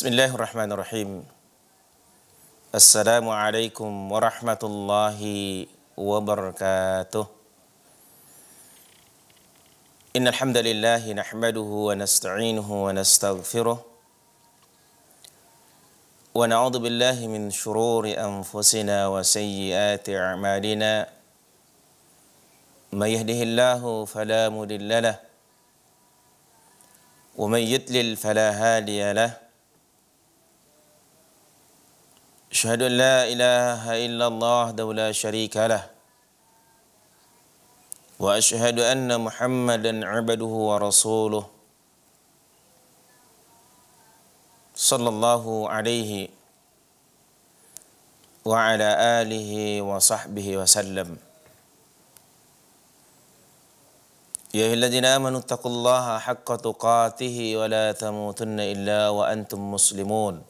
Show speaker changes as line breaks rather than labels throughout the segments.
بسم الله الرحمن الرحيم السلام عليكم ورحمة الله وبركاته إن الحمد لله نحمده ونستعينه ونستغفره ونعوذ بالله من شرور أنفسنا وسيئات أعمالنا ما يهده الله فلا مضل له ومن يضلل فلا هادي له أشهد أن لا إله إلا الله ولا شريك له وأشهد أن محمدا عبده ورسوله صلى الله عليه وعلى آله وصحبه وسلم يا أيها الذين آمنوا اتقوا الله حق تقاته ولا تموتن إلا وأنتم مسلمون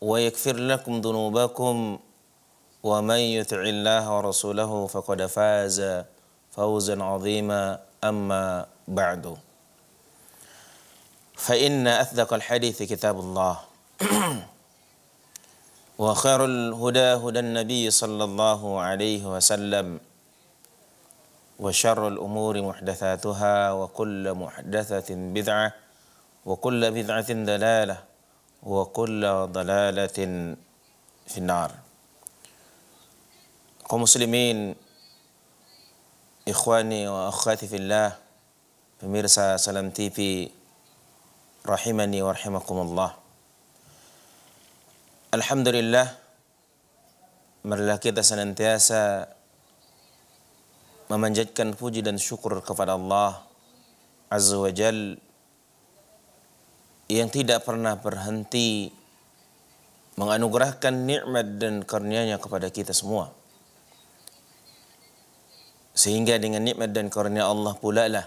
ويغفر لكم ذنوبكم ومن يطع الله ورسوله فقد فاز فوزا عظيما أما بعد فإن أصدق الحديث كتاب الله وخير الهدى هدى النبي صلى الله عليه وسلم وشر الأمور محدثاتها وكل محدثة بدعة وكل بدعة دلالة وكل ضلالة في النار كمسلمين إخواني وأخواتي في الله في ميرسا سلامتي في رحمني ورحمكم الله الحمد لله مرلا كده سننتياسا ممنجد كان dan شكر kepada الله عز وجل yang tidak pernah berhenti menganugerahkan nikmat dan karunia-Nya kepada kita semua. Sehingga dengan nikmat dan karunia Allah pula lah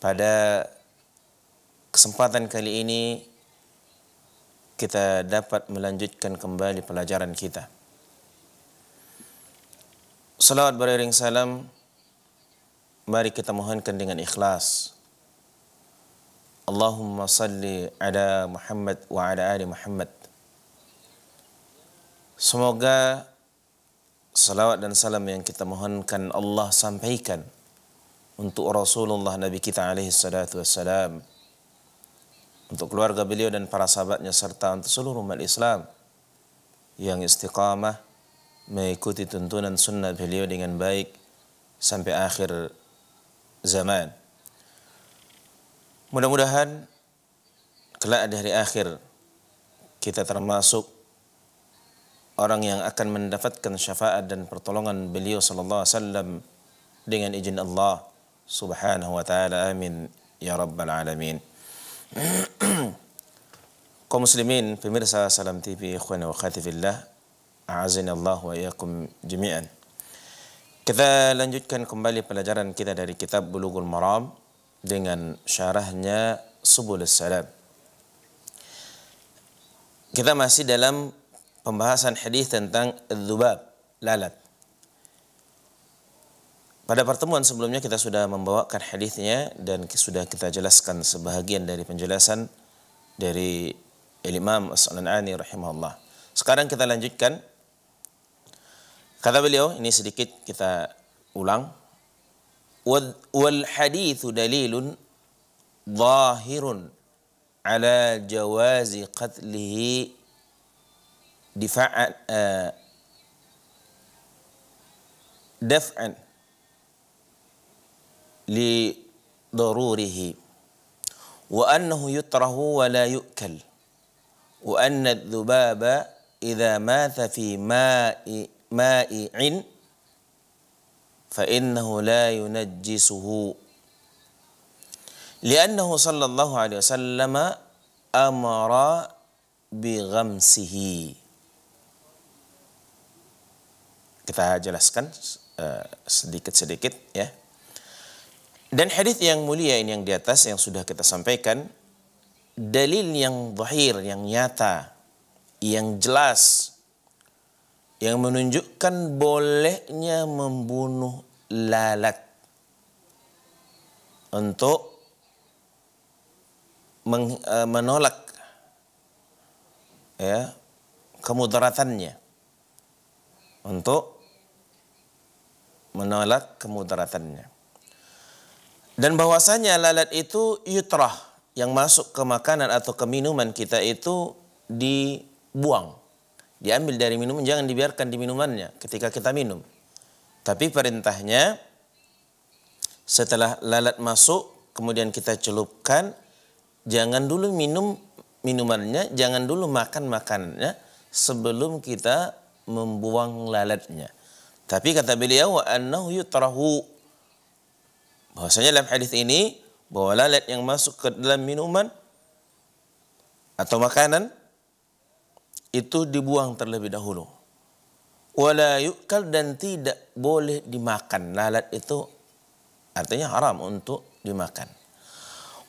pada kesempatan kali ini kita dapat melanjutkan kembali pelajaran kita. Salawat beriring salam, mari kita mohonkan dengan ikhlas Allahumma salli ala Muhammad wa ala ali Muhammad. Semoga salawat dan salam yang kita mohonkan Allah sampaikan untuk Rasulullah Nabi kita alaihi salatu wassalam. Untuk keluarga beliau dan para sahabatnya serta untuk seluruh umat Islam yang istiqamah mengikuti tuntunan sunnah beliau dengan baik sampai akhir zaman. Mudah-mudahan kelak di hari akhir kita termasuk orang yang akan mendapatkan syafaat dan pertolongan beliau sallallahu alaihi wasallam dengan izin Allah Subhanahu wa taala. Amin ya rabbal alamin. Kaum muslimin pemirsa Salam TV ikhwan wa akhwati fillah, a'azina Allah wa iyyakum jami'an. Kita lanjutkan kembali pelajaran kita dari kitab Bulughul Maram. dengan syarahnya Subul Salam. Kita masih dalam pembahasan hadis tentang dzubab, lalat. Pada pertemuan sebelumnya kita sudah membawakan hadisnya dan sudah kita jelaskan sebahagian dari penjelasan dari Imam As-Sanani rahimahullah. Sekarang kita lanjutkan. Kata beliau, ini sedikit kita ulang والحديث دليل ظاهر على جواز قتله دفاعا آه، دفعا لضروره وأنه يطره ولا يؤكل وأن الذباب إذا مات في ماء مائع فإنه لا ينجسه لأنه صلى الله عليه وسلم أمر بغمسه kita jelaskan eh, sedikit-sedikit uh, ya dan hadis yang mulia ini yang di atas yang sudah kita sampaikan dalil yang zahir yang nyata yang jelas yang menunjukkan bolehnya membunuh lalat untuk e, menolak ya kemudaratannya untuk menolak kemudaratannya dan bahwasanya lalat itu yutrah yang masuk ke makanan atau ke minuman kita itu dibuang diambil dari minuman jangan dibiarkan di minumannya ketika kita minum. Tapi perintahnya setelah lalat masuk kemudian kita celupkan jangan dulu minum minumannya, jangan dulu makan makanannya sebelum kita membuang lalatnya. Tapi kata beliau wa annahu yutrahu bahwasanya dalam hadis ini bahwa lalat yang masuk ke dalam minuman atau makanan itu dibuang terlebih dahulu. Wala yukal dan tidak boleh dimakan. Lalat itu artinya haram untuk dimakan.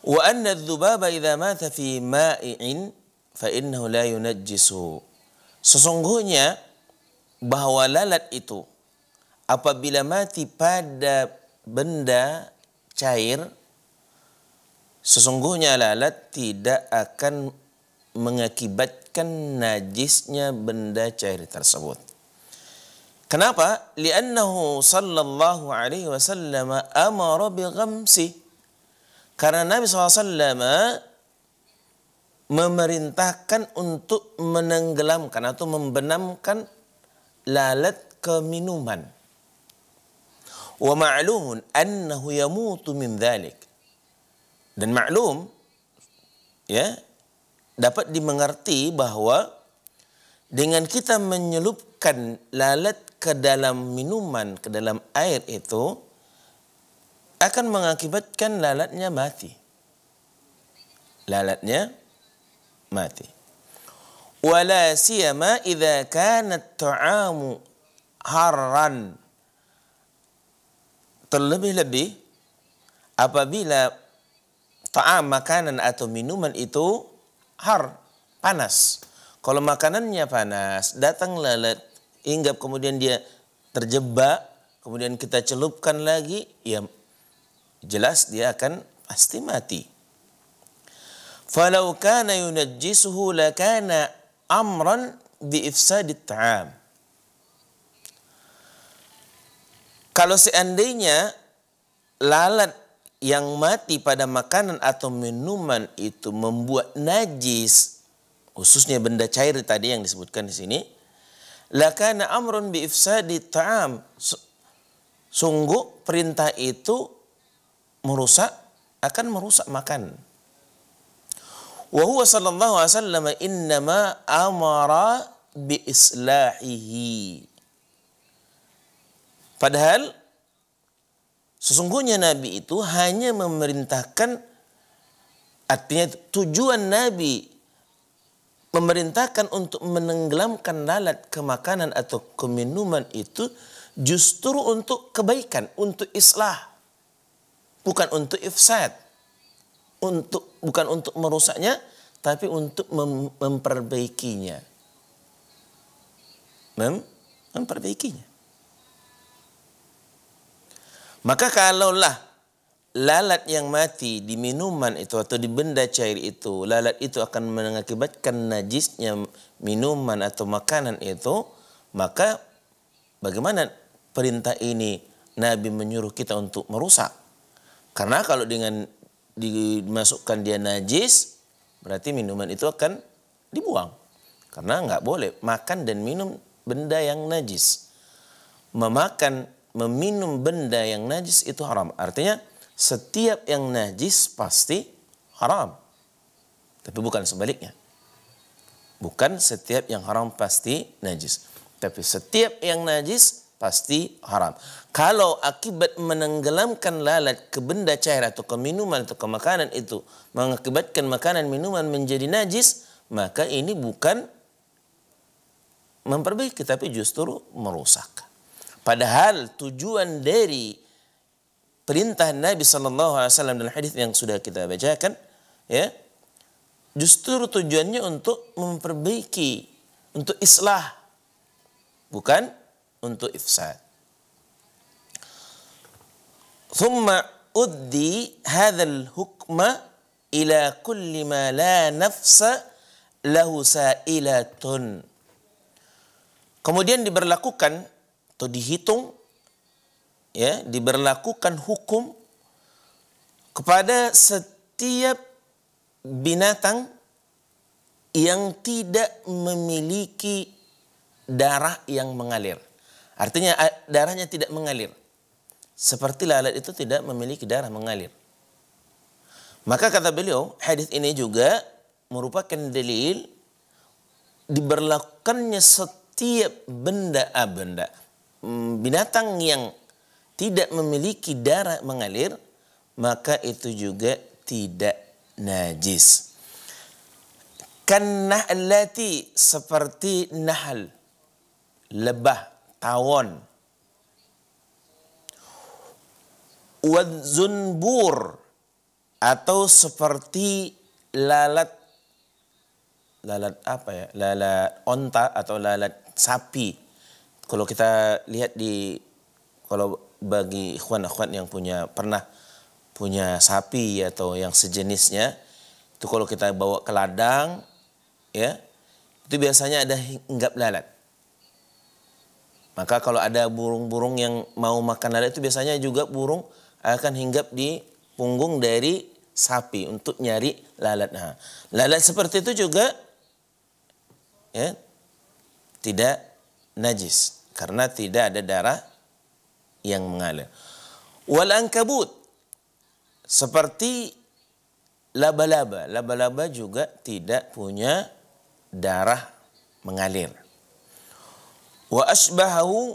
Wa anna dzubaba idza mata fi ma'in fa innahu la yunajjisu. Sesungguhnya bahwa lalat itu apabila mati pada benda cair sesungguhnya lalat tidak akan mengakibat menghapuskan najisnya benda cair tersebut. Kenapa? Liannahu sallallahu alaihi wasallam amara bi ghamsi. Karena Nabi SAW memerintahkan untuk menenggelamkan atau membenamkan lalat ke minuman. Wa ma'lumun annahu yamutu min dhalik. Dan maklum ya dapat dimengerti bahwa dengan kita menyelupkan lalat ke dalam minuman, ke dalam air itu akan mengakibatkan lalatnya mati. Lalatnya mati. Wala siyama idha kana ta'amu harran. Terlebih-lebih apabila ta'am makanan atau minuman itu har, panas. Kalau makanannya panas, datang lalat, hinggap kemudian dia terjebak, kemudian kita celupkan lagi, ya jelas dia akan pasti mati. Falau kana yunajjisuhu lakana amran bi ta'am. Kalau seandainya lalat yang mati pada makanan atau minuman itu membuat najis, khususnya benda cair tadi yang disebutkan di sini, lakana amrun bi ifsadi ta'am. Sungguh perintah itu merusak akan merusak makan. Wa huwa sallallahu alaihi wasallam innama amara bi islahihi. Padahal Sesungguhnya Nabi itu hanya memerintahkan artinya tujuan Nabi memerintahkan untuk menenggelamkan lalat ke makanan atau ke minuman itu justru untuk kebaikan, untuk islah. Bukan untuk ifsad. Untuk bukan untuk merusaknya tapi untuk mem memperbaikinya. Mem memperbaikinya. Maka kalaulah lalat yang mati di minuman itu atau di benda cair itu, lalat itu akan mengakibatkan najisnya minuman atau makanan itu, maka bagaimana perintah ini Nabi menyuruh kita untuk merusak? Karena kalau dengan dimasukkan dia najis, berarti minuman itu akan dibuang. Karena nggak boleh makan dan minum benda yang najis. Memakan meminum benda yang najis itu haram. Artinya setiap yang najis pasti haram. Tapi bukan sebaliknya. Bukan setiap yang haram pasti najis. Tapi setiap yang najis pasti haram. Kalau akibat menenggelamkan lalat ke benda cair atau ke minuman atau ke makanan itu mengakibatkan makanan minuman menjadi najis, maka ini bukan memperbaiki tapi justru merusak. Padahal tujuan dari perintah Nabi Shallallahu Alaihi Wasallam dalam hadis yang sudah kita bacakan, ya, justru tujuannya untuk memperbaiki, untuk islah, bukan untuk ifsad. ثم أدي هذا الحكم إلى كل ما لا نفس له سائلة. Kemudian diberlakukan atau dihitung ya diberlakukan hukum kepada setiap binatang yang tidak memiliki darah yang mengalir. Artinya darahnya tidak mengalir. Seperti lalat itu tidak memiliki darah mengalir. Maka kata beliau, hadis ini juga merupakan dalil diberlakukannya setiap benda benda Mm, binatang yang tidak memiliki darah mengalir, maka itu juga tidak najis. alati seperti nahl, lebah, tawon. Wadzunbur atau seperti lalat lalat apa ya lalat onta atau lalat sapi kalau kita lihat di kalau bagi ikhwan-ikhwan yang punya pernah punya sapi atau yang sejenisnya itu kalau kita bawa ke ladang ya itu biasanya ada hinggap lalat. Maka kalau ada burung-burung yang mau makan lalat itu biasanya juga burung akan hinggap di punggung dari sapi untuk nyari lalat. Nah, lalat seperti itu juga ya tidak najis karena tidak ada darah yang mengalir. Wal kabut seperti laba-laba, laba-laba juga tidak punya darah mengalir. Wa asbahu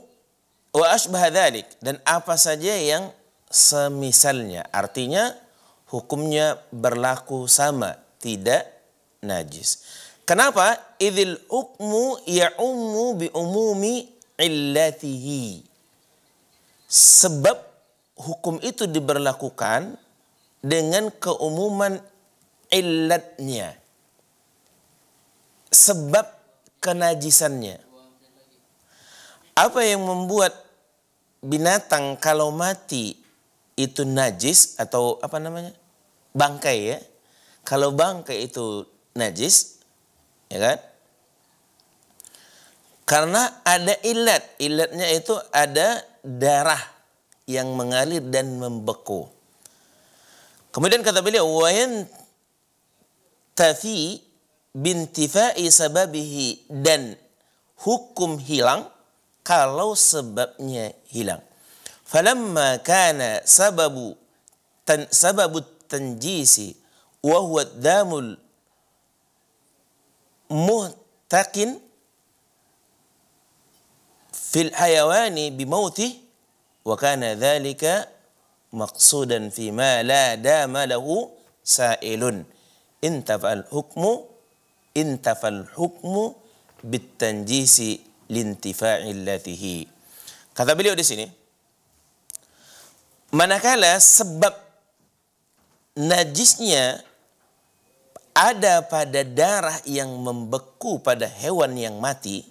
wa asbah dzalik dan apa saja yang semisalnya artinya hukumnya berlaku sama tidak najis. Kenapa? idil ya umu bi umumi illatihi. Sebab hukum itu diberlakukan dengan keumuman illatnya. Sebab kenajisannya. Apa yang membuat binatang kalau mati itu najis atau apa namanya? bangkai ya. Kalau bangkai itu najis, ya kan? Karena ada ilat. Ilatnya itu ada darah yang mengalir dan membeku. Kemudian kata beliau, wain tafi bintifai sababihi dan hukum hilang kalau sebabnya hilang. Falamma kana sababu tan, sababu tanjisi wa huwa damul muhtaqin fil hayawani بموته wa kana dhalika maqsudan fi ma la dama lahu sailun intafal hukmu intafal hukmu bitanjisi lintifa'i latihi kata beliau di sini manakala sebab najisnya ada pada darah yang membeku pada hewan yang mati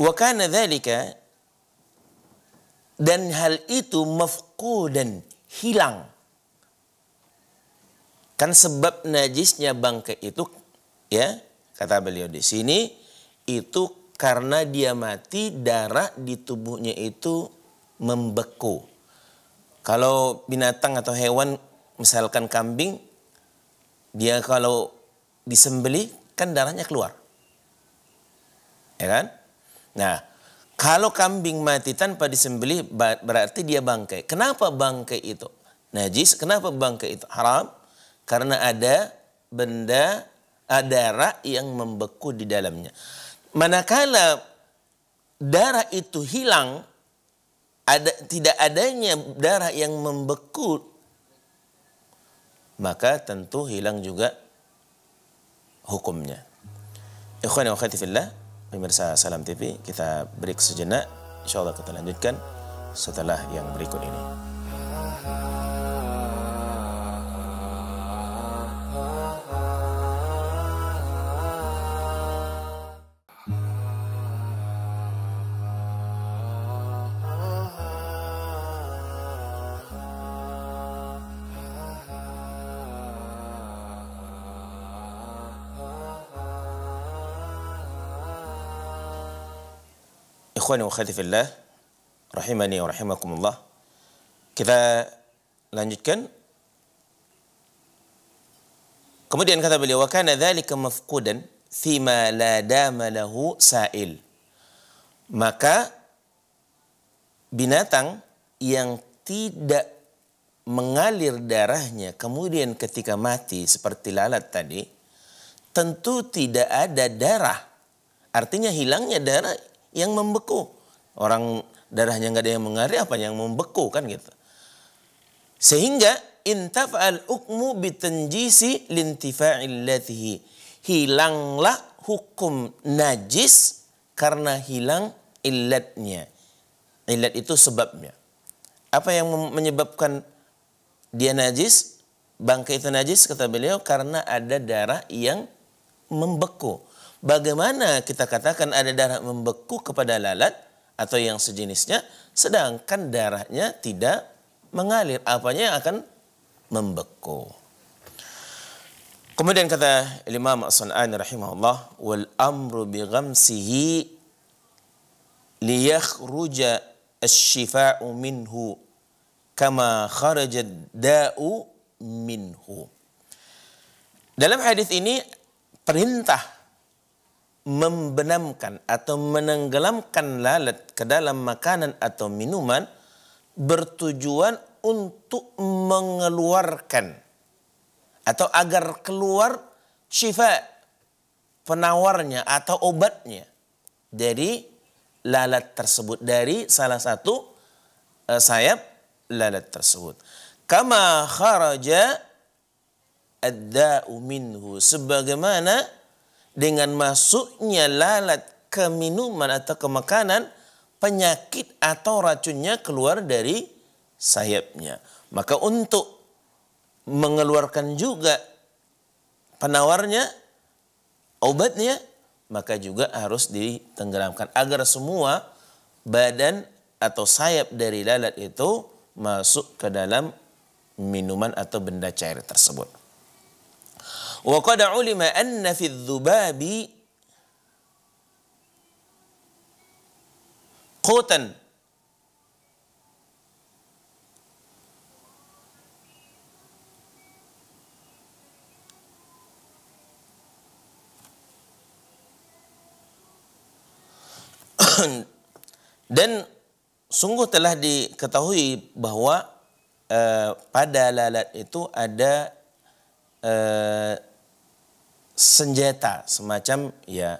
wakana dhalika dan hal itu dan hilang. Kan sebab najisnya bangke itu ya kata beliau di sini itu karena dia mati darah di tubuhnya itu membeku. Kalau binatang atau hewan misalkan kambing dia kalau disembeli kan darahnya keluar. Ya kan? Nah, kalau kambing mati tanpa disembelih berarti dia bangkai. Kenapa bangkai itu? Najis, kenapa bangkai itu haram? Karena ada benda, ada darah yang membeku di dalamnya. Manakala darah itu hilang, ada tidak adanya darah yang membeku, maka tentu hilang juga hukumnya. Ikhwan wa khatifillah, pemirsa Salam TV, kita break sejenak. Insya Allah kita lanjutkan setelah yang berikut ini. Ikhwani wa khati fillah, rahimani wa rahimakumullah. Kita lanjutkan. Kemudian kata beliau, wa kana dzalika mafqudan fima la dama lahu sa'il. Maka binatang yang tidak mengalir darahnya kemudian ketika mati seperti lalat tadi tentu tidak ada darah artinya hilangnya darah yang membeku. Orang darahnya nggak ada yang mengalir, apa yang membeku kan gitu. Sehingga intafal ukmu bitanjisi lintifa'illatihi. Hilanglah hukum najis karena hilang illatnya. Illat itu sebabnya. Apa yang menyebabkan dia najis? Bangkai itu najis kata beliau karena ada darah yang membeku. Bagaimana kita katakan ada darah membeku kepada lalat atau yang sejenisnya, sedangkan darahnya tidak mengalir, apanya yang akan membeku. Kemudian kata Imam as sunan rahimahullah, wal amru bi ghamsihi liyakhruja asy-syifa'u minhu kama kharaja da'u minhu. Dalam hadis ini perintah membenamkan atau menenggelamkan lalat ke dalam makanan atau minuman bertujuan untuk mengeluarkan atau agar keluar syifa penawarnya atau obatnya dari lalat tersebut dari salah satu e, sayap lalat tersebut kama kharaja ad-da'u minhu sebagaimana dengan masuknya lalat ke minuman atau ke makanan, penyakit atau racunnya keluar dari sayapnya. Maka untuk mengeluarkan juga penawarnya, obatnya, maka juga harus ditenggelamkan agar semua badan atau sayap dari lalat itu masuk ke dalam minuman atau benda cair tersebut. Wa qad ulima anna fi dzubabi dan sungguh telah diketahui bahwa uh, pada lalat itu ada uh, senjata, semacam ya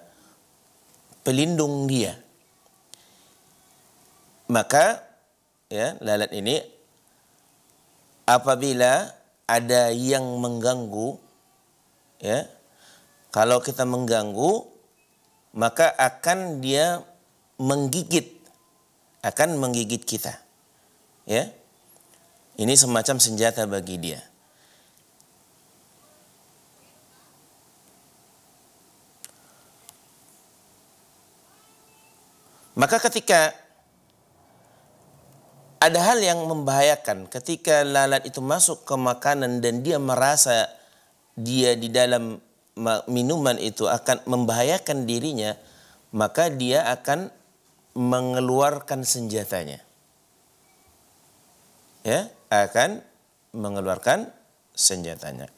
pelindung dia. Maka ya lalat ini apabila ada yang mengganggu ya kalau kita mengganggu maka akan dia menggigit akan menggigit kita ya ini semacam senjata bagi dia Maka ketika ada hal yang membahayakan ketika lalat itu masuk ke makanan dan dia merasa dia di dalam minuman itu akan membahayakan dirinya, maka dia akan mengeluarkan senjatanya. Ya, akan mengeluarkan senjatanya.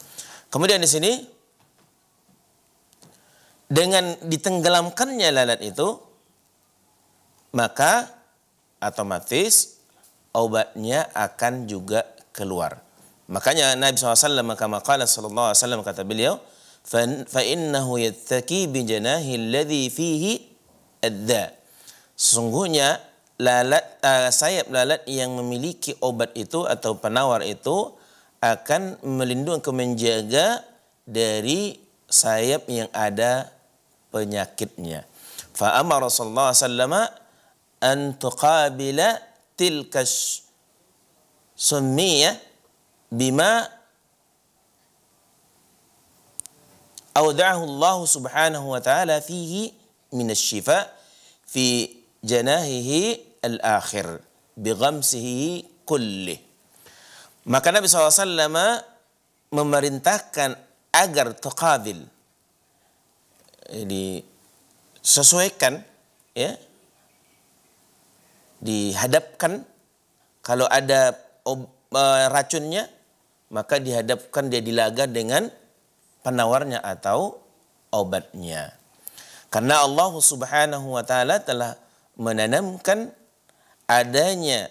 Kemudian di sini dengan ditenggelamkannya lalat itu maka otomatis obatnya akan juga keluar. Makanya Nabi SAW maka maqala SAW kata beliau, فَإِنَّهُ يَتَّكِي بِجَنَاهِ الَّذِي فِيهِ alladhi Sesungguhnya lalat uh, sayap lalat yang memiliki obat itu atau penawar itu akan melindungi menjaga dari sayap yang ada penyakitnya. Fa amara sallallahu أن تقابل تلك السمية بما أودعه الله سبحانه وتعالى فيه من الشفاء في جناهه الآخر بغمسه kullih. Maka Nabi SAW memerintahkan agar tuqabil. Jadi eh, sesuaikan ya dihadapkan kalau ada ob, e, racunnya maka dihadapkan dia dilaga dengan penawarnya atau obatnya. Karena Allah Subhanahu wa taala telah menanamkan adanya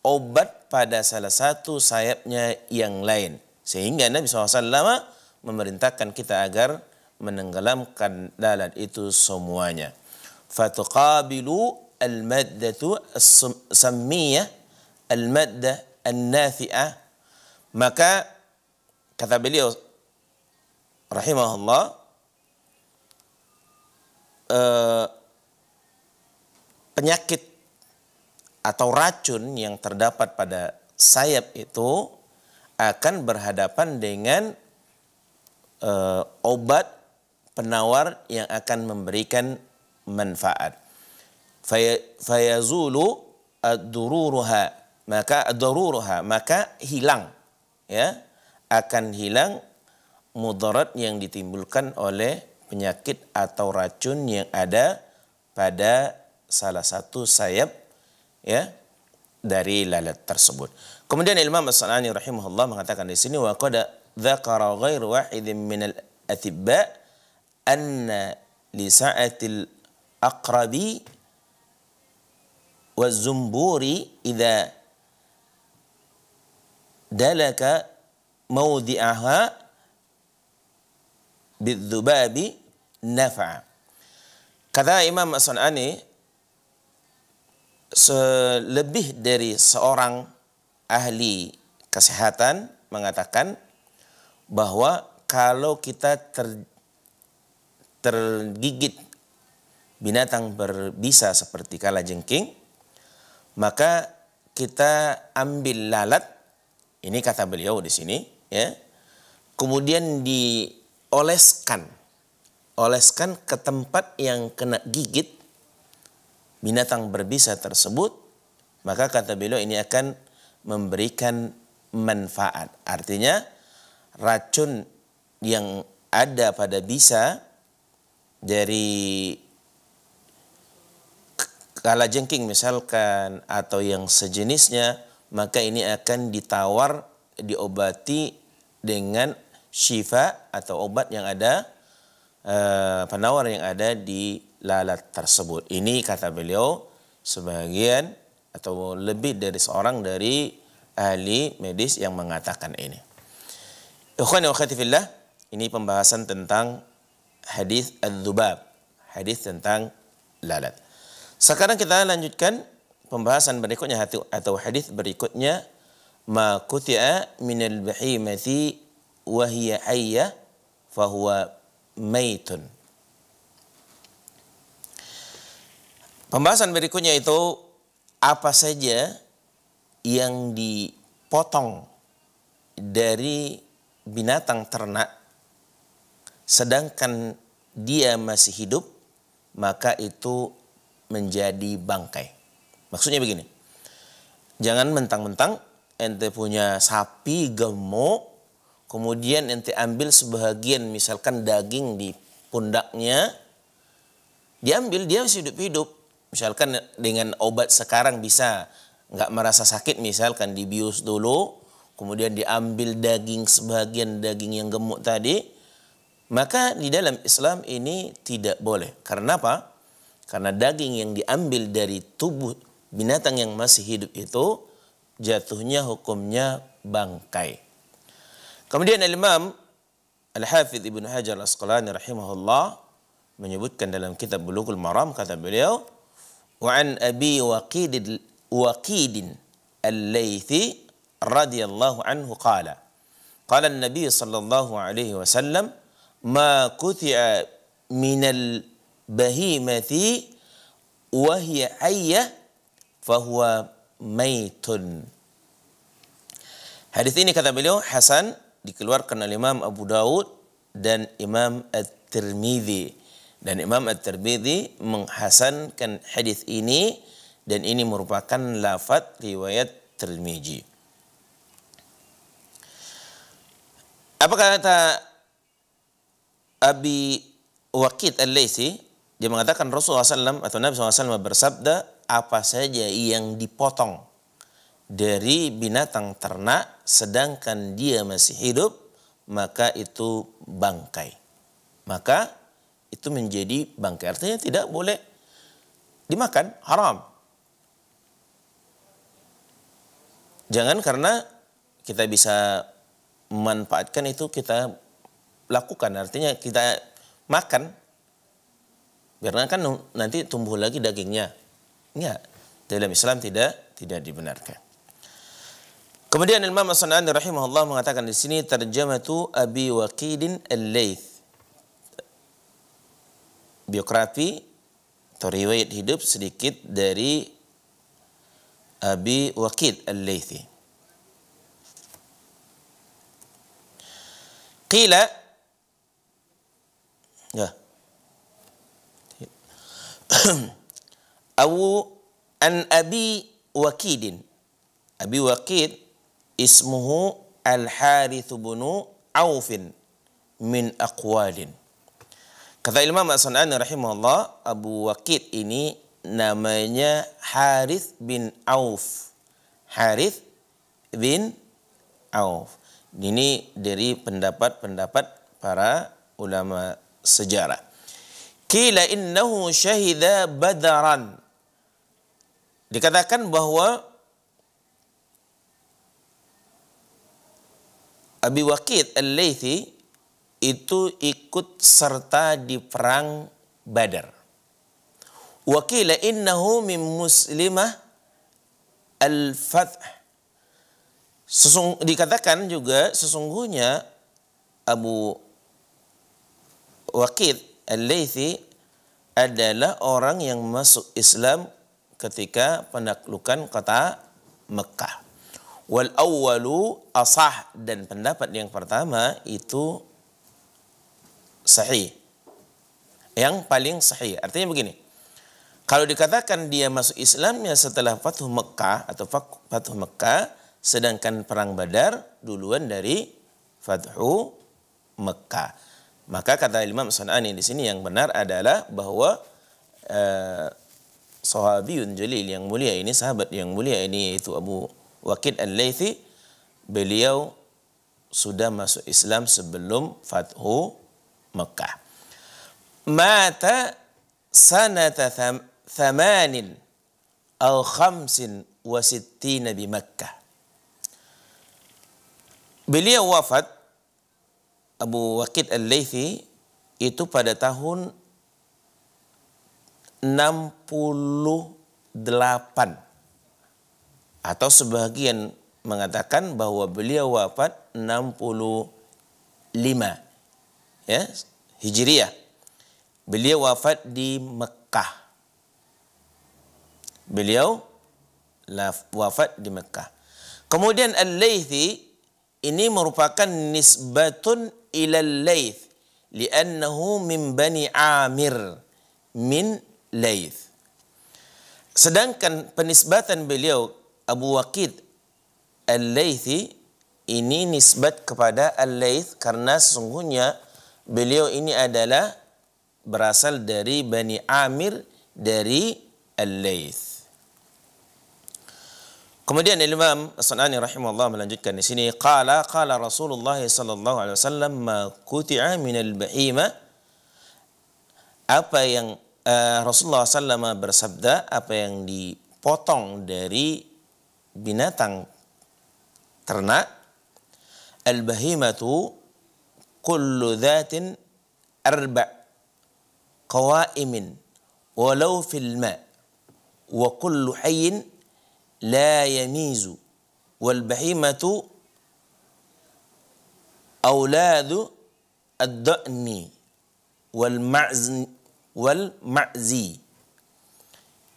obat pada salah satu sayapnya yang lain. Sehingga Nabi SAW memerintahkan kita agar menenggelamkan dalat itu semuanya. Fatuqabilu المادة السمية المادة الناثئة maka kata beliau rahimahullah eh, penyakit atau racun yang terdapat pada sayap itu akan berhadapan dengan eh, obat penawar yang akan memberikan manfaat fayazulu ad-dururuha maka ad-daruruha maka hilang ya akan hilang mudarat yang ditimbulkan oleh penyakit atau racun yang ada pada salah satu sayap ya dari lalat tersebut. Kemudian Imam As-Sanani rahimahullah mengatakan di sini wa qad dzakara ghair wahidin min al-atibba anna li sa'atil aqrabi Kata Imam As-Sun'ani lebih dari seorang ahli kesehatan mengatakan bahwa kalau kita ter, tergigit binatang berbisa seperti kalajengking maka kita ambil lalat ini kata beliau di sini ya kemudian dioleskan oleskan ke tempat yang kena gigit binatang berbisa tersebut maka kata beliau ini akan memberikan manfaat artinya racun yang ada pada bisa dari kala jengking misalkan atau yang sejenisnya maka ini akan ditawar diobati dengan syifa atau obat yang ada eh, penawar yang ada di lalat tersebut. Ini kata beliau sebagian atau lebih dari seorang dari ahli medis yang mengatakan ini. ini pembahasan tentang hadis al dubab hadis tentang lalat. Sekarang kita lanjutkan pembahasan berikutnya atau hadis berikutnya ma kuti'a al bahimati wa hayya fahuwa maitun. Pembahasan berikutnya itu apa saja yang dipotong dari binatang ternak sedangkan dia masih hidup maka itu menjadi bangkai. Maksudnya begini, jangan mentang-mentang ente punya sapi gemuk, kemudian ente ambil sebagian misalkan daging di pundaknya, diambil dia masih hidup-hidup. Misalkan dengan obat sekarang bisa nggak merasa sakit misalkan dibius dulu, kemudian diambil daging sebagian daging yang gemuk tadi, maka di dalam Islam ini tidak boleh. Karena apa? Karena daging yang diambil dari tubuh binatang yang masih hidup itu jatuhnya hukumnya bangkai. Kemudian Al-Imam Al-Hafidh Ibnu Hajar Al-Asqalani rahimahullah menyebutkan dalam kitab Bulughul Maram kata beliau wa an abi waqid waqid al-Laythi radhiyallahu anhu qala qala an-nabi sallallahu alaihi wasallam ma kuthi'a min al bahimati wa hiya ayyah fahuwa maitun. Hadis ini kata beliau Hasan dikeluarkan oleh Imam Abu Daud dan Imam At-Tirmidzi. Dan Imam At-Tirmidzi menghasankan hadis ini dan ini merupakan lafaz riwayat Tirmizi. Apa kata Abi Waqid Al-Laisi dia mengatakan Rasulullah SAW atau Nabi SAW bersabda, apa saja yang dipotong dari binatang ternak sedangkan dia masih hidup, maka itu bangkai. Maka itu menjadi bangkai. Artinya tidak boleh dimakan, haram. Jangan karena kita bisa memanfaatkan itu kita lakukan. Artinya kita makan karena kan nanti tumbuh lagi dagingnya. Enggak. Dalam Islam tidak tidak dibenarkan. Kemudian Imam As-Sanani rahimahullah mengatakan di sini terjematu Abi Waqidin al layth Biografi atau riwayat hidup sedikit dari Abi Waqid al layth Qila Awu an Abi wakidin Abi wakid ismuhu Al-Harith bin aufin min aqwalin. Kata Imam As-Sanani rahimahullah, Abu Wakid ini namanya Harith bin Auf. Harith bin Auf. Ini dari pendapat-pendapat para ulama sejarah. Kila innahu syahida badaran. Dikatakan bahwa Abi Waqid Al-Laythi itu ikut serta di perang Badar. Wakila innahu min muslimah al-fath. Sesung, dikatakan juga sesungguhnya Abu Waqid Al-Laythi adalah orang yang masuk Islam ketika penaklukan kota Mekah. Wal awwalu asah dan pendapat yang pertama itu sahih. Yang paling sahih. Artinya begini. Kalau dikatakan dia masuk Islamnya setelah Fathu Mekah atau Fathu Mekah, sedangkan perang Badar duluan dari Fathu Mekah. Maka kata Imam Sunani di sini yang benar adalah bahwa eh, sahabiyun jalil yang mulia ini sahabat yang mulia ini yaitu Abu Waqid Al-Laythi beliau sudah masuk Islam sebelum Fathu Mekah. Mata sanata thamanin al khamsin wasittina bi Makkah. Beliau wafat Abu Waqid Al-Laythi itu pada tahun 68 atau sebagian mengatakan bahwa beliau wafat 65 ya Hijriah. Beliau wafat di Mekah. Beliau wafat di Mekah. Kemudian Al-Laythi ini merupakan nisbatun ilal laith li'annahu min bani Amir min laith. Sedangkan penisbatan beliau Abu Waqid Al-Laythi ini nisbat kepada Al-Layth karena sesungguhnya beliau ini adalah berasal dari Bani Amir dari Al-Layth. Kemudian Imam As-Sanani rahimahullah melanjutkan di sini qala qala Rasulullah sallallahu alaihi wasallam ma kuti'a minal bahima apa yang uh, Rasulullah sallallahu bersabda apa yang dipotong dari binatang ternak al bahimatu kullu dhatin arba qawaimin walau fil ma wa kullu hayyin لا يميز والبهيمة أولاد الدأن والمعز والمعزي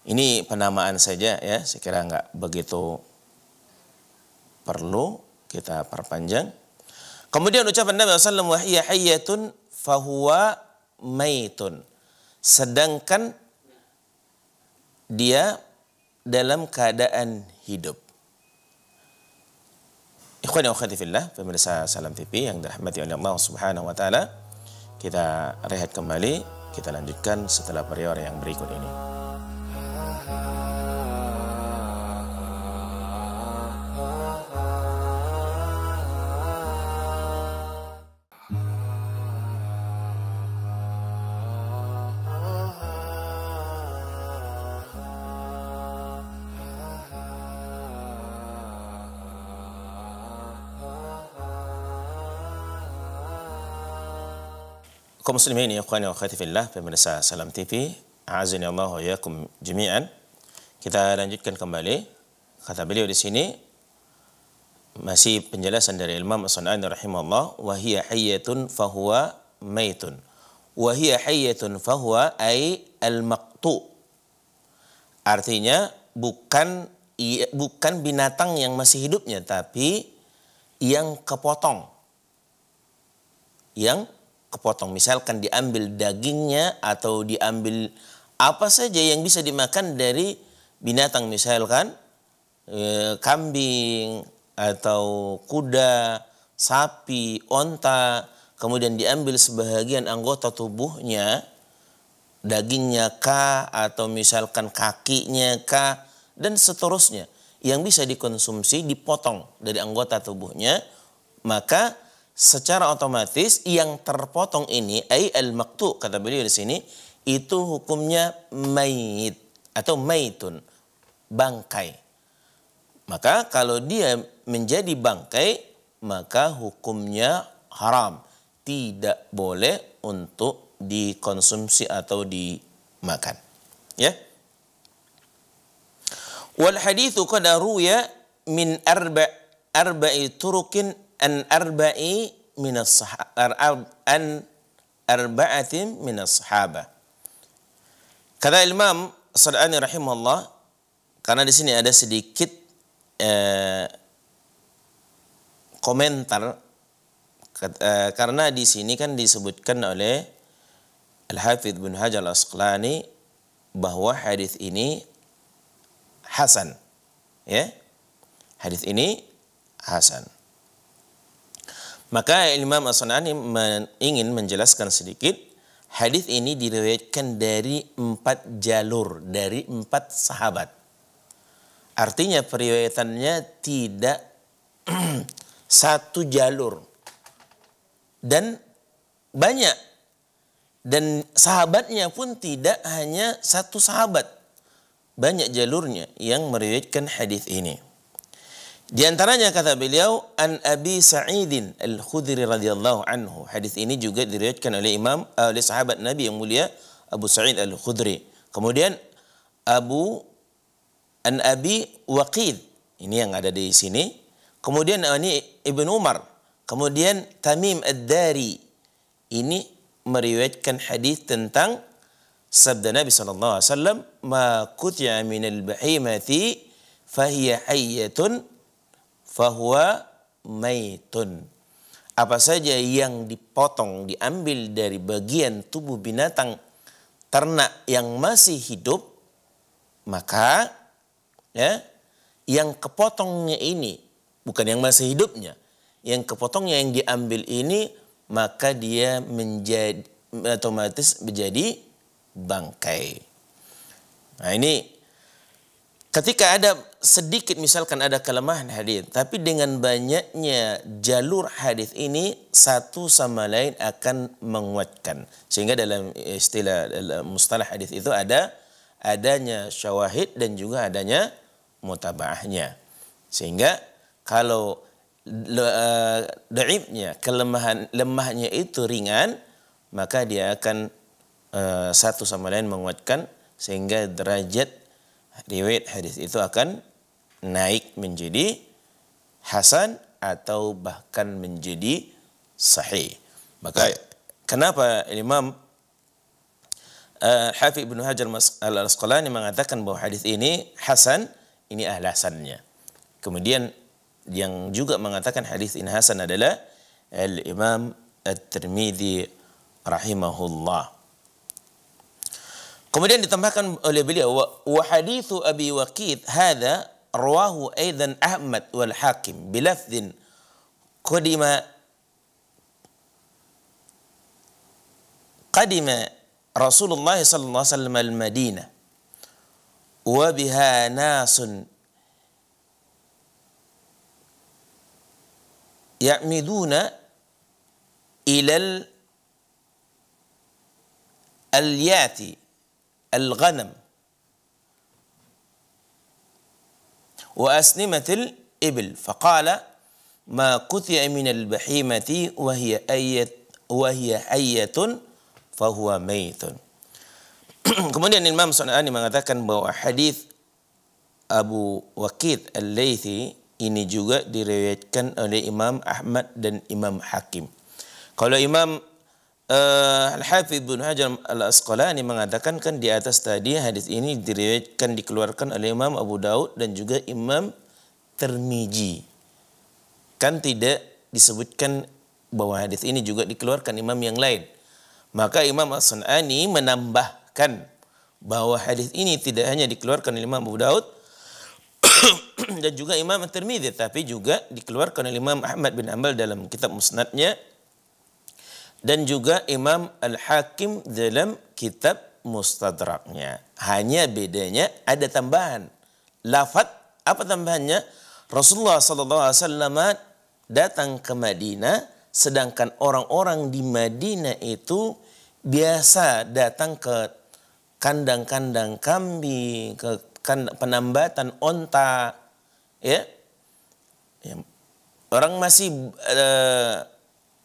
Ini penamaan saja ya, saya kira nggak begitu perlu kita perpanjang. Kemudian ucapan Nabi SAW, wahiyya hayyatun fahuwa maitun. Sedangkan dia dalam keadaan hidup. Ikhwan wa akhwati fillah, pemirsa Salam TV yang dirahmati oleh Allah Subhanahu wa taala. Kita rehat kembali, kita lanjutkan setelah periode yang berikut ini. kaum muslimin ya ikhwani wa akhwati fillah pemirsa Salam TV, ya Allah wa yakum jami'an. Kita lanjutkan kembali kata beliau di sini masih penjelasan dari Imam As-Sanani rahimahullah wa hiya hayyatun fahuwa maitun. Wa hiya hayyatun fahuwa ay al-maqtu. Artinya bukan bukan binatang yang masih hidupnya tapi yang kepotong. Yang kepotong. Misalkan diambil dagingnya atau diambil apa saja yang bisa dimakan dari binatang misalkan e, kambing atau kuda, sapi, onta, kemudian diambil sebahagian anggota tubuhnya, dagingnya kah atau misalkan kakinya kah dan seterusnya yang bisa dikonsumsi dipotong dari anggota tubuhnya maka secara otomatis yang terpotong ini ai al maktu kata beliau di sini itu hukumnya mayit atau maitun bangkai. Maka kalau dia menjadi bangkai maka hukumnya haram, tidak boleh untuk dikonsumsi atau dimakan. Ya. Wal hadithu qad ruya min arba' arba'i turukin an arba'i min an arba'atin min sahaba. Kata Imam Sadani rahimahullah karena di sini ada sedikit eh, komentar eh, karena di sini kan disebutkan oleh Al Hafidh bin Hajar Al Asqalani bahwa hadis ini hasan. Ya. Hadis ini hasan. Maka Imam As-Sanani men ingin menjelaskan sedikit hadis ini diriwayatkan dari empat jalur dari empat sahabat. Artinya periwayatannya tidak satu jalur dan banyak dan sahabatnya pun tidak hanya satu sahabat banyak jalurnya yang meriwayatkan hadis ini. Di antaranya kata beliau an Abi Sa'idin Al-Khudri radhiyallahu anhu. Hadis ini juga diriwayatkan oleh Imam eh, oleh sahabat Nabi yang mulia Abu Sa'id Al-Khudri. Kemudian Abu an Abi Waqid. Ini yang ada di sini. Kemudian eh, ini Ibn Umar. Kemudian Tamim Ad-Dari. Ini meriwayatkan hadis tentang sabda Nabi sallallahu alaihi wasallam, "Ma kutya min al-bahimati fahiya hayyatun fahuwa maitun. Apa saja yang dipotong, diambil dari bagian tubuh binatang ternak yang masih hidup, maka ya yang kepotongnya ini bukan yang masih hidupnya, yang kepotongnya yang diambil ini maka dia menjadi otomatis menjadi bangkai. Nah ini ketika ada sedikit misalkan ada kelemahan hadis, tapi dengan banyaknya jalur hadis ini satu sama lain akan menguatkan. Sehingga dalam istilah dalam mustalah hadis itu ada adanya syawahid dan juga adanya mutabaahnya. Sehingga kalau e, daibnya kelemahan lemahnya itu ringan, maka dia akan uh, satu sama lain menguatkan sehingga derajat riwayat hadis itu akan naik menjadi hasan atau bahkan menjadi sahih. Maka kenapa Imam uh, Hafiz Ibnu Hajar Al-Asqalani mengatakan bahwa hadis ini hasan, ini ahlasannya. Kemudian yang juga mengatakan hadis ini hasan adalah Al-Imam At-Tirmidzi rahimahullah. Kemudian ditambahkan oleh beliau wa hadithu Abi Waqid hadza رواه أيضا أحمد والحاكم بلفظ قدم قدم رسول الله صلى الله عليه وسلم المدينة وبها ناس يعمدون إلى الياتي الغنم وأسنمة الإبل فقال ما قطي من البحيمة وهي أية وهي حية فهو ميت Kemudian Imam Sunani mengatakan bahwa hadis Abu Waqid Al-Laythi ini juga diriwayatkan oleh Imam Ahmad dan Imam Hakim. Kalau Imam uh, Al-Hafidh bin Hajar Al-Asqalani mengatakan kan di atas tadi hadis ini diriwayatkan dikeluarkan oleh Imam Abu Daud dan juga Imam Termiji. Kan tidak disebutkan bahwa hadis ini juga dikeluarkan imam yang lain. Maka Imam As-Sun'ani menambahkan bahwa hadis ini tidak hanya dikeluarkan oleh Imam Abu Daud dan juga Imam At-Tirmidzi tapi juga dikeluarkan oleh Imam Ahmad bin Ambal dalam kitab Musnadnya dan juga Imam Al-Hakim dalam kitab Mustadraknya. Hanya bedanya ada tambahan. Lafat apa tambahannya? Rasulullah SAW datang ke Madinah sedangkan orang-orang di Madinah itu biasa datang ke kandang-kandang kambing, ke kandang, penambatan onta, ya. ya. Orang masih uh,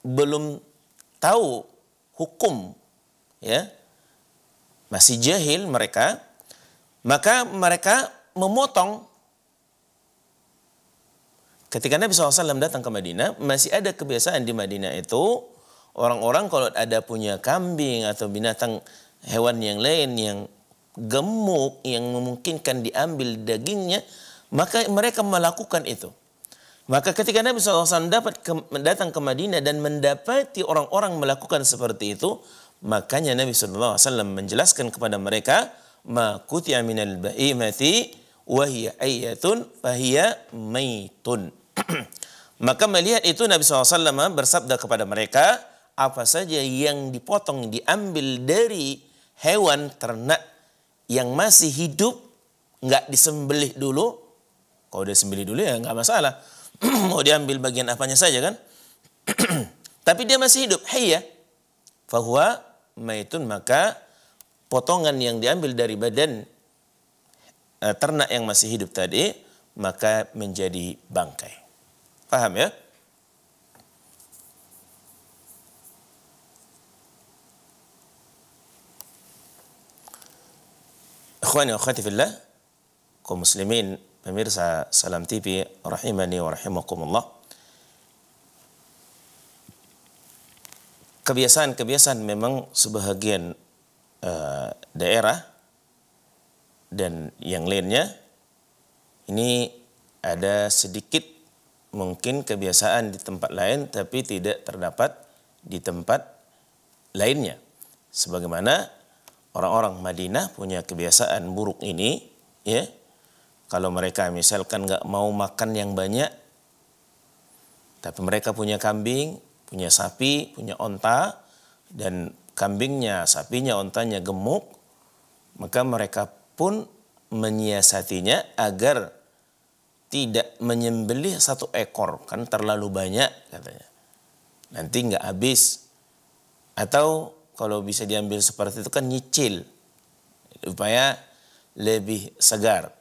belum tahu hukum ya masih jahil mereka maka mereka memotong ketika Nabi SAW datang ke Madinah masih ada kebiasaan di Madinah itu orang-orang kalau ada punya kambing atau binatang hewan yang lain yang gemuk yang memungkinkan diambil dagingnya maka mereka melakukan itu maka ketika Nabi SAW dapat ke, datang ke Madinah dan mendapati orang-orang melakukan seperti itu, makanya Nabi SAW menjelaskan kepada mereka, ma kutia minal ba'imati wahia ayatun fahiya maytun. Maka melihat itu Nabi SAW bersabda kepada mereka, apa saja yang dipotong, diambil dari hewan ternak yang masih hidup, nggak disembelih dulu, kalau udah sembelih dulu ya nggak masalah mau oh, diambil bagian apanya saja kan tapi dia masih hidup hayya fahuwa maitun maka potongan yang diambil dari badan eh, ternak yang masih hidup tadi maka menjadi bangkai paham ya Ikhwani wa akhwati kaum muslimin Pemirsa Salam TV, rahimani wa rahimakumullah. Kebiasaan-kebiasaan memang sebahagian uh, daerah dan yang lainnya ini ada sedikit mungkin kebiasaan di tempat lain tapi tidak terdapat di tempat lainnya. Sebagaimana orang-orang Madinah punya kebiasaan buruk ini, ya, kalau mereka misalkan nggak mau makan yang banyak, tapi mereka punya kambing, punya sapi, punya onta, dan kambingnya, sapinya, ontanya gemuk, maka mereka pun menyiasatinya agar tidak menyembelih satu ekor, kan terlalu banyak katanya. Nanti nggak habis. Atau kalau bisa diambil seperti itu kan nyicil, supaya lebih segar.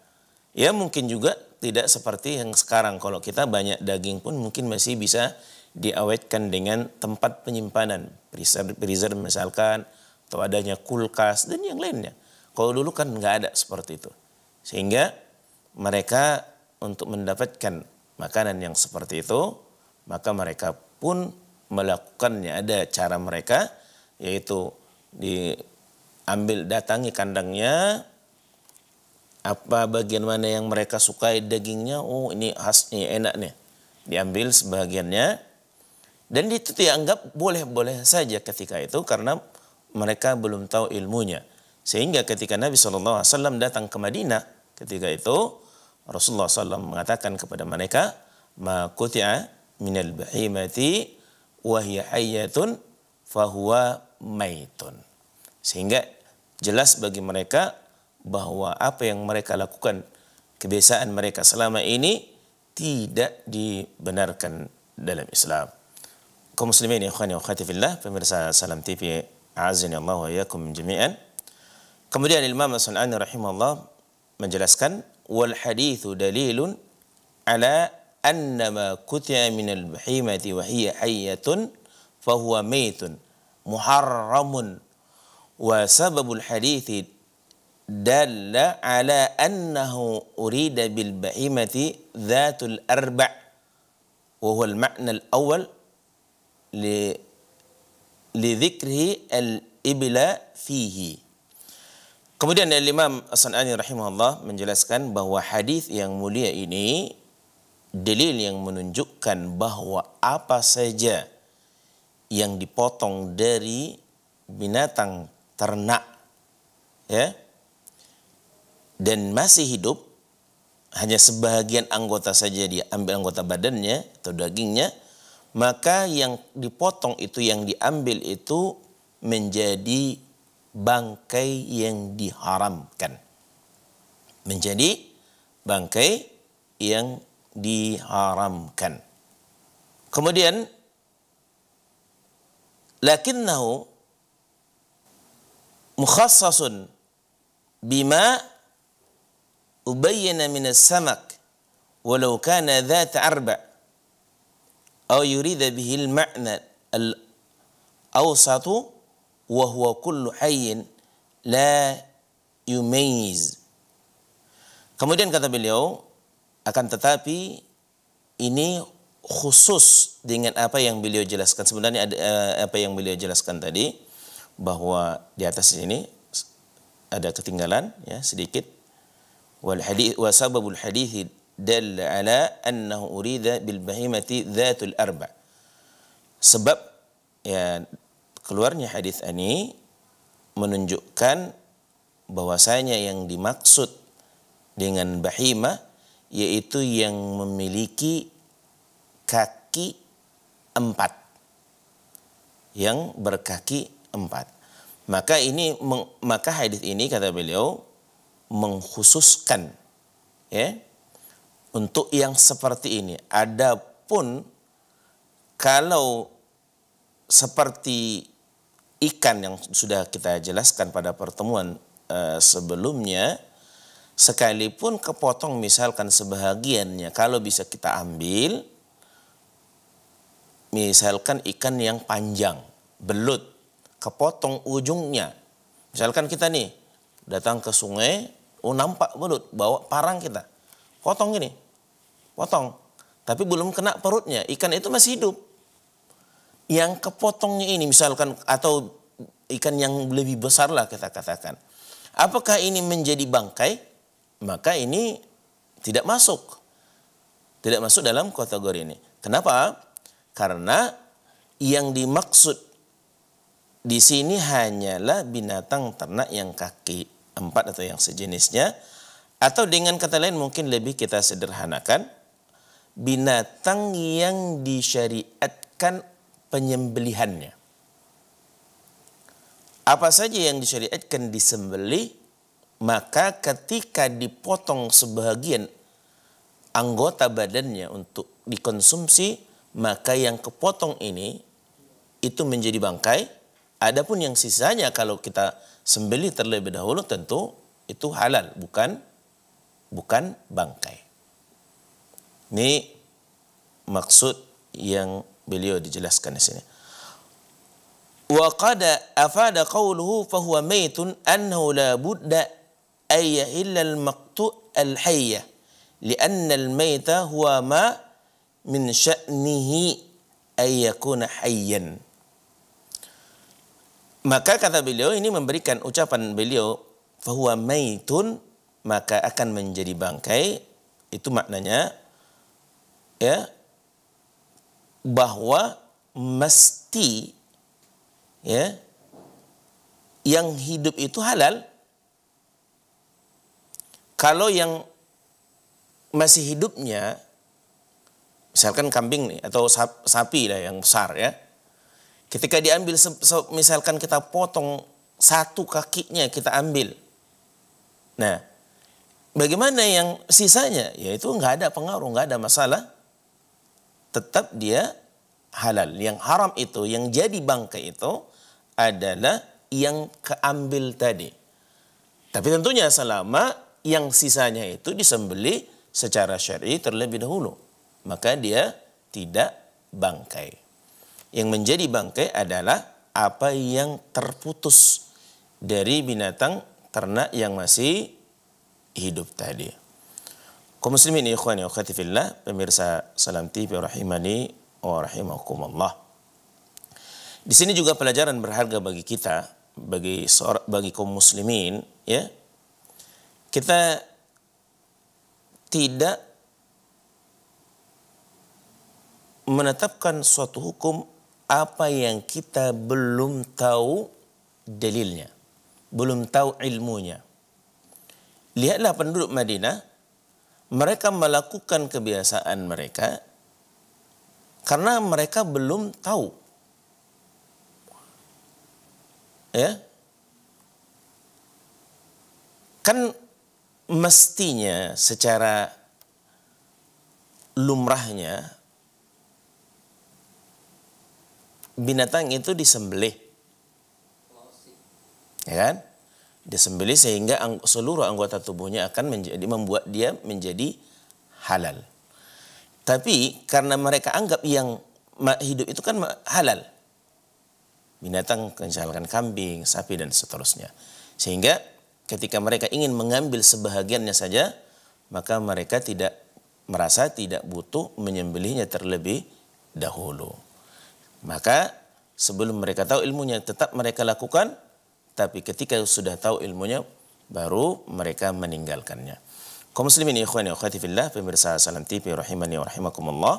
Ya mungkin juga tidak seperti yang sekarang. Kalau kita banyak daging pun mungkin masih bisa diawetkan dengan tempat penyimpanan. Freezer, freezer misalkan atau adanya kulkas dan yang lainnya. Kalau dulu kan nggak ada seperti itu. Sehingga mereka untuk mendapatkan makanan yang seperti itu, maka mereka pun melakukannya. Ada cara mereka yaitu diambil datangi kandangnya, apa bagian mana yang mereka sukai dagingnya oh ini khas nih enak nih diambil sebagiannya dan itu dianggap boleh-boleh saja ketika itu karena mereka belum tahu ilmunya sehingga ketika Nabi SAW datang ke Madinah ketika itu Rasulullah SAW mengatakan kepada mereka ma kuti'a minal bahimati wahya hayyatun fahuwa maitun sehingga jelas bagi mereka bahwa apa yang mereka lakukan, kebiasaan mereka selama ini tidak dibenarkan dalam Islam. Kaum muslimin ya khani wa pemirsa Salam TV azin Allah wa yakum jami'an. Kemudian Imam Sun'ani rahimahullah menjelaskan wal hadithu dalilun ala anna ma min al bahimati wa hiya hayyatun fahuwa muharramun wa sababul hadithi dalla ala annahu urida bil ذات dhatul arba' wa huwa al ma'na al فيه li lidhikrihi al ibla fihi Kemudian Imam As-San'ani rahimahullah menjelaskan bahwa hadis yang mulia ini dalil yang menunjukkan bahwa apa saja yang dipotong dari binatang ternak ya dan masih hidup, hanya sebagian anggota saja dia ambil anggota badannya atau dagingnya, maka yang dipotong itu yang diambil itu menjadi bangkai yang diharamkan. Menjadi bangkai yang diharamkan. Kemudian lakinnahu mukhassasun bima ubayyana min as-samak walau kana dhat arba aw yurida bihi al-ma'na al-awsat wa huwa kullu hayyin la yumayyiz kemudian kata beliau akan tetapi ini khusus dengan apa yang beliau jelaskan sebenarnya ada eh, apa yang beliau jelaskan tadi bahwa di atas ini ada ketinggalan ya sedikit وسبب الحديث دل على أنه أريد بالبهيمة ذات الأربع سبب keluarnya hadis ini menunjukkan bahwasanya yang dimaksud dengan bahima yaitu yang memiliki kaki empat yang berkaki empat maka ini maka hadis ini kata beliau mengkhususkan ya untuk yang seperti ini. Adapun kalau seperti ikan yang sudah kita jelaskan pada pertemuan uh, sebelumnya sekalipun kepotong misalkan sebahagiannya kalau bisa kita ambil misalkan ikan yang panjang belut kepotong ujungnya misalkan kita nih datang ke sungai Oh nampak belut, bawa parang kita. Potong ini potong. Tapi belum kena perutnya, ikan itu masih hidup. Yang kepotongnya ini misalkan atau ikan yang lebih besar lah kita katakan. Apakah ini menjadi bangkai? Maka ini tidak masuk. Tidak masuk dalam kategori ini. Kenapa? Karena yang dimaksud di sini hanyalah binatang ternak yang kaki empat atau yang sejenisnya. Atau dengan kata lain mungkin lebih kita sederhanakan, binatang yang disyariatkan penyembelihannya. Apa saja yang disyariatkan disembelih, maka ketika dipotong sebagian anggota badannya untuk dikonsumsi, maka yang kepotong ini itu menjadi bangkai Adapun yang sisanya kalau kita sembelih terlebih dahulu tentu itu halal, bukan bukan bangkai. Ini maksud yang beliau dijelaskan di sini. Wa qad afada qawluhu fahuwa maytun annahu la budda ay illa al-maqtu al-hayya لأن الميت هو ما من شأنه أن يكون حيا maka kata beliau ini memberikan ucapan beliau Mei maitun maka akan menjadi bangkai itu maknanya ya bahwa mesti ya yang hidup itu halal kalau yang masih hidupnya misalkan kambing nih atau sapi lah yang besar ya Ketika diambil, misalkan kita potong satu kakinya kita ambil. Nah, bagaimana yang sisanya? Ya itu nggak ada pengaruh, nggak ada masalah. Tetap dia halal. Yang haram itu, yang jadi bangkai itu adalah yang keambil tadi. Tapi tentunya selama yang sisanya itu disembeli secara syar'i terlebih dahulu. Maka dia tidak bangkai. Yang menjadi bangkai adalah apa yang terputus dari binatang ternak yang masih hidup tadi. Kaum muslimin ikhwan ya fillah, pemirsa Salam TV rahimani wa rahimakumullah. Di sini juga pelajaran berharga bagi kita, bagi bagi kaum muslimin ya. Kita tidak menetapkan suatu hukum apa yang kita belum tahu dalilnya, belum tahu ilmunya. Lihatlah penduduk Madinah, mereka melakukan kebiasaan mereka karena mereka belum tahu. Ya. Kan mestinya secara lumrahnya binatang itu disembelih. Ya kan? Disembelih sehingga seluruh anggota tubuhnya akan menjadi membuat dia menjadi halal. Tapi karena mereka anggap yang hidup itu kan halal. Binatang misalkan kambing, sapi dan seterusnya. Sehingga ketika mereka ingin mengambil sebahagiannya saja, maka mereka tidak merasa tidak butuh menyembelihnya terlebih dahulu. Maka sebelum mereka tahu ilmunya tetap mereka lakukan, tapi ketika sudah tahu ilmunya baru mereka meninggalkannya. Kaum muslimin ikhwan ya akhwati fillah, pemirsa Salam TV rahimani wa rahimakumullah.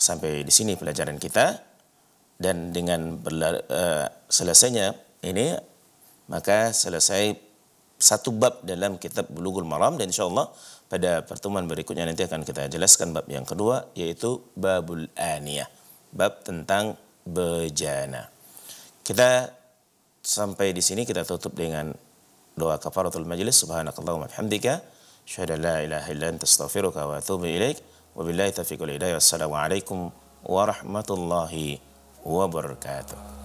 Sampai di sini pelajaran kita dan dengan berla, uh, selesainya ini maka selesai satu bab dalam kitab Bulughul Maram dan insyaallah pada pertemuan berikutnya nanti akan kita jelaskan bab yang kedua yaitu babul aniyah bab tentang bejana. Kita sampai di sini kita tutup dengan doa kafaratul majlis subhanakallahumma bihamdika syahada la ilaha illa anta astaghfiruka wa atubu ilaik wabillahi taufiq wal hidayah wassalamu alaikum warahmatullahi wabarakatuh